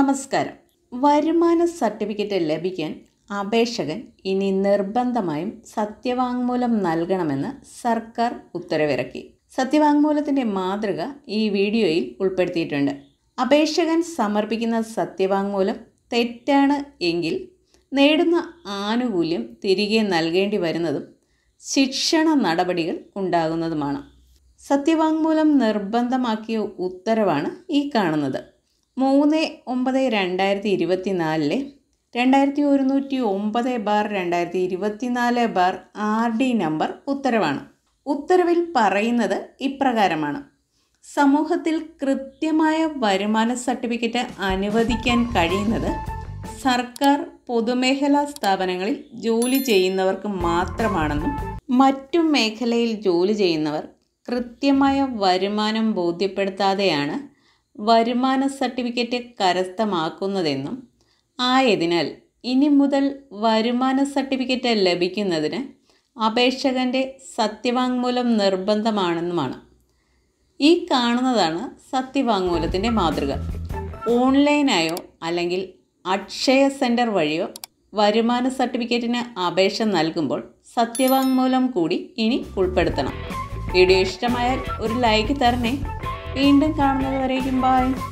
നമസ്കാരം വരുമാന സർട്ടിഫിക്കറ്റ് ലഭിക്കാൻ അപേക്ഷകൻ ഇനി നിർബന്ധമായും സത്യവാങ്മൂലം നൽകണമെന്ന് സർക്കാർ ഉത്തരവിറക്കി സത്യവാങ്മൂലത്തിൻ്റെ മാതൃക ഈ വീഡിയോയിൽ ഉൾപ്പെടുത്തിയിട്ടുണ്ട് അപേക്ഷകൻ സമർപ്പിക്കുന്ന സത്യവാങ്മൂലം തെറ്റാണ് എങ്കിൽ നേടുന്ന ആനുകൂല്യം തിരികെ നൽകേണ്ടി വരുന്നതും ശിക്ഷണ നടപടികൾ ഉണ്ടാകുന്നതുമാണ് സത്യവാങ്മൂലം നിർബന്ധമാക്കിയ ഉത്തരവാണ് ഈ കാണുന്നത് മൂന്ന് ഒമ്പത് രണ്ടായിരത്തി നാലിലെ രണ്ടായിരത്തി ഒരുന്നൂറ്റി ഒമ്പത് ബാർ രണ്ടായിരത്തി നാല് ബാർ ആർ ഡി നമ്പർ ഉത്തരവാണ് ഉത്തരവിൽ പറയുന്നത് ഇപ്രകാരമാണ് സമൂഹത്തിൽ കൃത്യമായ വരുമാന സർട്ടിഫിക്കറ്റ് അനുവദിക്കാൻ കഴിയുന്നത് സർക്കാർ പൊതുമേഖലാ സ്ഥാപനങ്ങളിൽ ജോലി ചെയ്യുന്നവർക്ക് മാത്രമാണെന്നും മറ്റു മേഖലയിൽ ജോലി ചെയ്യുന്നവർ കൃത്യമായ വരുമാനം ബോധ്യപ്പെടുത്താതെയാണ് വരുമാന സർട്ടിഫിക്കറ്റ് കരസ്ഥമാക്കുന്നതെന്നും ആയതിനാൽ ഇനി മുതൽ വരുമാന സർട്ടിഫിക്കറ്റ് ലഭിക്കുന്നതിന് അപേക്ഷകൻ്റെ സത്യവാങ്മൂലം നിർബന്ധമാണെന്നുമാണ് ഈ കാണുന്നതാണ് സത്യവാങ്മൂലത്തിൻ്റെ മാതൃക ഓൺലൈനായോ അല്ലെങ്കിൽ അക്ഷയ സെൻറ്റർ വഴിയോ വരുമാന സർട്ടിഫിക്കറ്റിന് അപേക്ഷ നൽകുമ്പോൾ സത്യവാങ്മൂലം കൂടി ഇനി ഉൾപ്പെടുത്തണം വീഡിയോ ഇഷ്ടമായാൽ ഒരു ലൈക്ക് തരണേ വീണ്ടും കാണുന്നത് വരെയും ബായ്